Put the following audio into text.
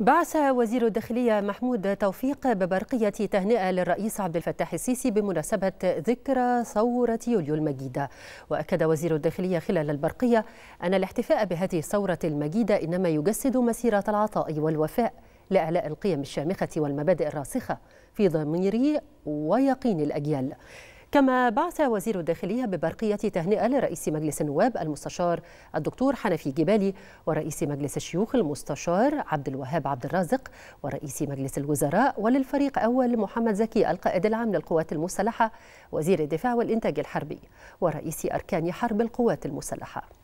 بعث وزير الداخلية محمود توفيق ببرقية تهنئة للرئيس عبد الفتاح السيسي بمناسبة ذكرى ثورة يوليو المجيدة وأكد وزير الداخلية خلال البرقية أن الاحتفاء بهذه الثورة المجيدة إنما يجسد مسيرة العطاء والوفاء لإعلاء القيم الشامخة والمبادئ الراسخة في ضمير ويقين الأجيال كما بعث وزير الداخلية ببرقية تهنئة لرئيس مجلس النواب المستشار الدكتور حنفي جبالي ورئيس مجلس الشيوخ المستشار عبد الوهاب عبد الرازق ورئيس مجلس الوزراء وللفريق أول محمد زكي القائد العام للقوات المسلحة وزير الدفاع والإنتاج الحربي ورئيس أركان حرب القوات المسلحة